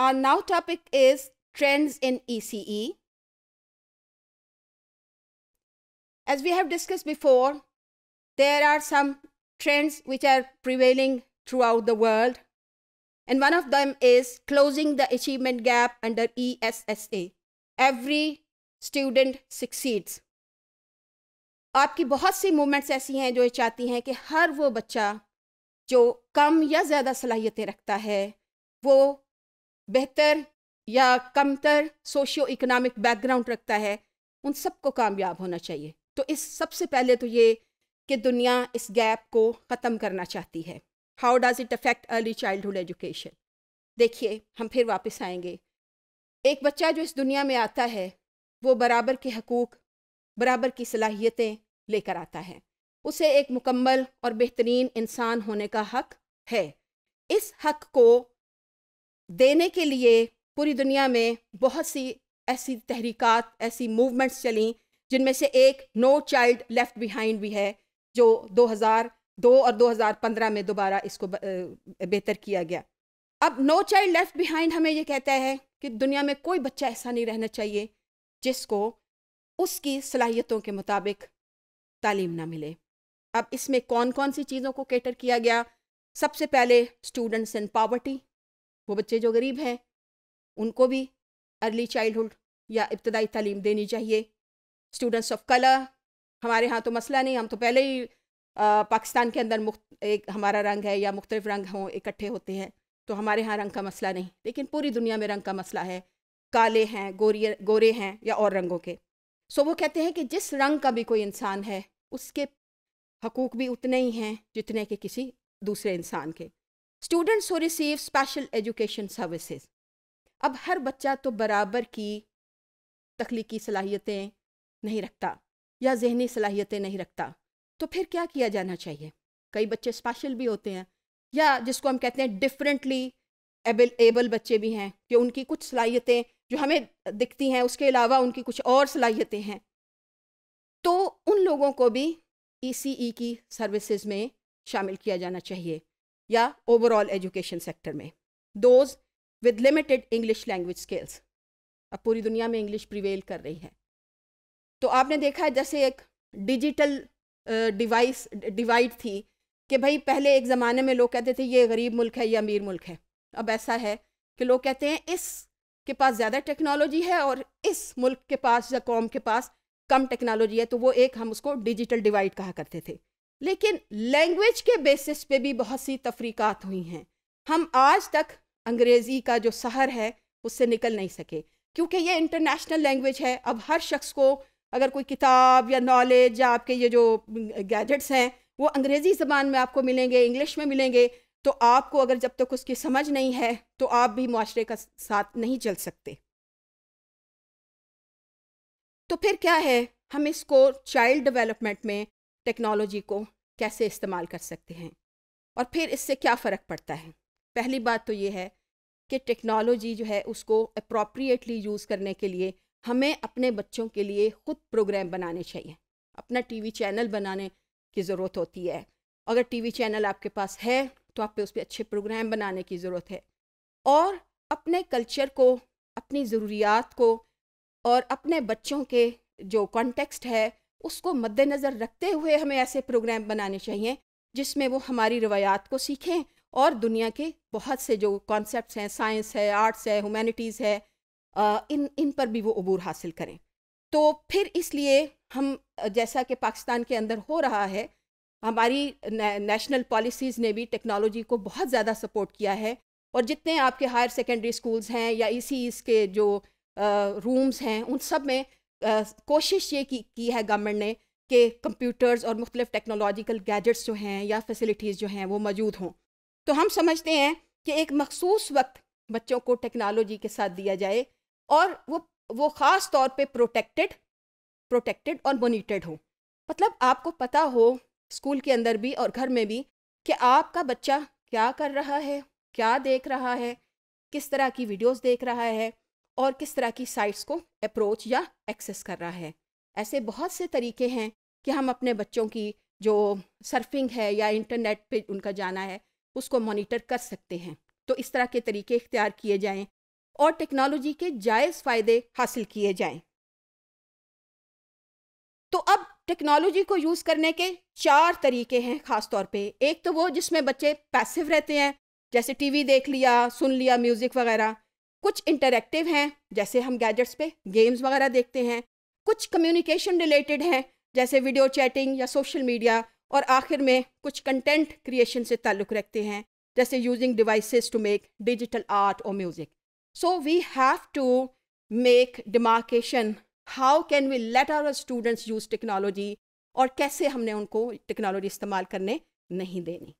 Our now topic is trends in ECE. As we have discussed before, there are some trends which are prevailing throughout the world. And one of them is closing the achievement gap under ESSA. Every student succeeds. आपकी बहुत सी movements ऐसी हैं जो ये चाहती हैं कि हर वो बच्चा जो कम या ज़्यादा सलाहियतें रखता है वो बेहतर या कमतर सोशियो इकोनॉमिक बैकग्राउंड रखता है उन सबको कामयाब होना चाहिए तो इस सबसे पहले तो ये कि दुनिया इस गैप को ख़त्म करना चाहती है how does it affect early childhood education देखिए हम फिर वापस आएंगे एक बच्चा जो इस दुनिया में आता है वो बराबर के हकूक़ बराबर की सलाहियतें लेकर आता है उसे एक मुकम्मल और बेहतरीन इंसान होने का हक है इस हक को देने के लिए पूरी दुनिया में बहुत सी ऐसी तहरीक ऐसी मूवमेंट्स चलें जिनमें से एक नो चाइल्ड लेफ़्ट बिहाइंड भी है जो 2002 और 2015 में दोबारा इसको बेहतर किया गया अब नो चाइल्ड लेफ़्ट बिहाइंड हमें ये कहता है कि दुनिया में कोई बच्चा ऐसा नहीं रहना चाहिए जिसको उसकी सलाहियतों के मुताबिक तालीम ना मिले अब इसमें कौन कौन सी चीज़ों को कैटर किया गया सबसे पहले स्टूडेंट्स इन पावर्टी वो बच्चे जो गरीब हैं उनको भी अर्ली चाइल्डहुड या इब्तदाई तालीम देनी चाहिए स्टूडेंट्स ऑफ कलर हमारे यहाँ तो मसला नहीं हम तो पहले ही पाकिस्तान के अंदर मुख्त एक हमारा रंग है या मुख्तलिफ रंग हों इकट्ठे होते हैं तो हमारे यहाँ रंग का मसला नहीं लेकिन पूरी दुनिया में रंग का मसला है काले हैं गोरिय गोरे हैं या और रंगों के सो वो कहते हैं कि जिस रंग का भी कोई इंसान है उसके हकूक़ भी उतने ही हैं जितने के किसी दूसरे इंसान के स्टूडेंट्स हो रिसीव स्पेशल एजुकेशन सर्विसेज अब हर बच्चा तो बराबर की तख्लीकी सलाहियतें नहीं रखता या जहनी सलाहियतें नहीं रखता तो फिर क्या किया जाना चाहिए कई बच्चे स्पेशल भी होते हैं या जिसको हम कहते हैं डिफरेंटली एबल एबल बच्चे भी हैं कि उनकी कुछ सलाहियतें जो हमें दिखती हैं उसके अलावा उनकी कुछ और सलाहियतें हैं तो उन लोगों को भी ई e e की सर्विसेज में शामिल किया जाना चाहिए या ओवरऑल एजुकेशन सेक्टर में those with limited English language skills अब पूरी दुनिया में इंग्लिश प्रिवेल कर रही है तो आपने देखा है जैसे एक डिजिटल डिवाइस डिवाइड थी कि भाई पहले एक ज़माने में लोग कहते थे ये गरीब मुल्क है ये अमीर मुल्क है अब ऐसा है कि लोग कहते हैं इस के पास ज़्यादा टेक्नोलॉजी है और इस मुल्क के पास या कौम के पास कम टेक्नोलॉजी है तो वो एक हम उसको डिजिटल डिवाइड कहा करते थे लेकिन लैंग्वेज के बेसिस पे भी बहुत सी तफरीक़ात हुई हैं हम आज तक अंग्रेज़ी का जो सहर है उससे निकल नहीं सके क्योंकि ये इंटरनेशनल लैंग्वेज है अब हर शख्स को अगर कोई किताब या नॉलेज या आपके ये जो गैजेट्स हैं वो अंग्रेज़ी ज़बान में आपको मिलेंगे इंग्लिश में मिलेंगे तो आपको अगर जब तक उसकी समझ नहीं है तो आप भी माशरे का साथ नहीं चल सकते तो फिर क्या है हम इसको चाइल्ड डेवलपमेंट में टेक्नोलॉजी को कैसे इस्तेमाल कर सकते हैं और फिर इससे क्या फ़र्क पड़ता है पहली बात तो ये है कि टेक्नोलॉजी जो है उसको अप्रोप्रिएटली यूज़ करने के लिए हमें अपने बच्चों के लिए ख़ुद प्रोग्राम बनाने चाहिए अपना टीवी चैनल बनाने की ज़रूरत होती है अगर टीवी चैनल आपके पास है तो आप पे उस पर अच्छे प्रोग्राम बनाने की ज़रूरत है और अपने कल्चर को अपनी ज़रूरियात को और अपने बच्चों के जो कॉन्टेक्स्ट है उसको मद्देनज़र रखते हुए हमें ऐसे प्रोग्राम बनाने चाहिए जिसमें वो हमारी रवायात को सीखें और दुनिया के बहुत से जो कॉन्सेप्ट हैं साइंस है आर्ट्स है ह्यूमैनिटीज़ है इन इन पर भी वो अबूर हासिल करें तो फिर इसलिए हम जैसा कि पाकिस्तान के अंदर हो रहा है हमारी नेशनल पॉलिसीज़ ने भी टेक्नोलॉजी को बहुत ज़्यादा सपोर्ट किया है और जितने आपके हायर सेकेंडरी स्कूल्स हैं या इसी e इसके जो रूम्स हैं उन सब में कोशिश ये की, की है गवर्नमेंट ने कि कंप्यूटर्स और मुख्तलिफ टेक्नोलॉजिकल गैजेट्स जो हैं या फैसिलिटीज़ जो हैं वो मौजूद हों तो हम समझते हैं कि एक मखसूस वक्त बच्चों को टेक्नोलॉजी के साथ दिया जाए और वो वो ख़ास तौर पे प्रोटेक्टेड प्रोटेक्टेड और मोनीटेड हो मतलब आपको पता हो स्कूल के अंदर भी और घर में भी कि आपका बच्चा क्या कर रहा है क्या देख रहा है किस तरह की वीडियोस देख रहा है और किस तरह की साइट्स को अप्रोच या एक्सेस कर रहा है ऐसे बहुत से तरीके हैं कि हम अपने बच्चों की जो सर्फिंग है या इंटरनेट पे उनका जाना है उसको मॉनिटर कर सकते हैं तो इस तरह के तरीके इख्तियार किए जाएं और टेक्नोलॉजी के जायज़ फ़ायदे हासिल किए जाएं तो अब टेक्नोलॉजी को यूज़ करने के चार तरीके हैं ख़ास तौर पे एक तो वो जिसमें बच्चे पैसिव रहते हैं जैसे टीवी देख लिया सुन लिया म्यूज़िक वगैरह कुछ इंटरेक्टिव हैं जैसे हम गैजेट्स पे गेम्स वगैरह देखते हैं कुछ कम्युनिकेशन रिलेटेड हैं जैसे वीडियो चैटिंग या सोशल मीडिया और आखिर में कुछ कंटेंट क्रिएशन से ताल्लुक़ रखते हैं जैसे using devices to make digital art और music so we have to make demarcation how can we let our students use technology और कैसे हमने उनको टेक्नोलॉजी इस्तेमाल करने नहीं देनी